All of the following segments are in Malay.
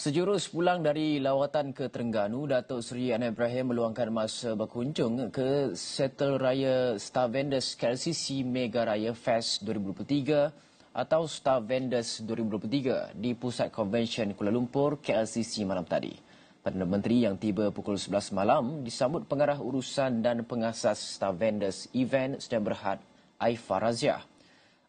Sejurus pulang dari lawatan ke Terengganu, Datuk Seri Anwar Ibrahim meluangkan masa berkunjung ke Settle Raya Star Vendors KLCC Mega Raya Fest 2023 atau Star Vendors 2023 di Pusat Convention Kuala Lumpur KLCC malam tadi. Perdana Menteri yang tiba pukul 11 malam disambut pengarah urusan dan pengasas Star Vendors event Stemberhad Aifah Raziah.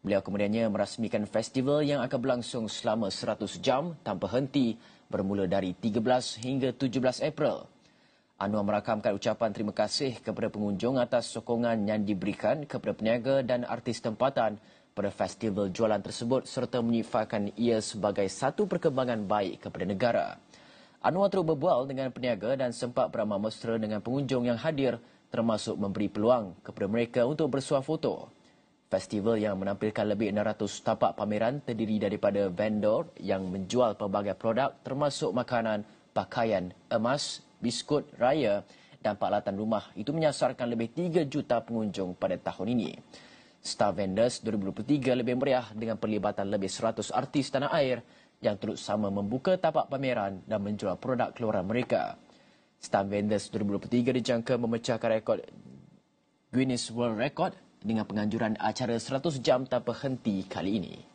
Beliau kemudiannya merasmikan festival yang akan berlangsung selama 100 jam tanpa henti bermula dari 13 hingga 17 April. Anwar merakamkan ucapan terima kasih kepada pengunjung atas sokongan yang diberikan kepada peniaga dan artis tempatan pada festival jualan tersebut serta menyifatkan ia sebagai satu perkembangan baik kepada negara. Anwar terus berbual dengan peniaga dan sempat beramah mesra dengan pengunjung yang hadir termasuk memberi peluang kepada mereka untuk bersuah foto. Festival yang menampilkan lebih 600 tapak pameran terdiri daripada vendor yang menjual pelbagai produk termasuk makanan, pakaian, emas, biskut, raya dan peralatan rumah itu menyasarkan lebih 3 juta pengunjung pada tahun ini. Star Vendors 2023 lebih meriah dengan perlibatan lebih 100 artis tanah air yang turut sama membuka tapak pameran dan menjual produk keluaran mereka. Star Vendors 2023 dijangka memecahkan rekod Guinness World Record dengan penganjuran acara 100 jam tanpa henti kali ini.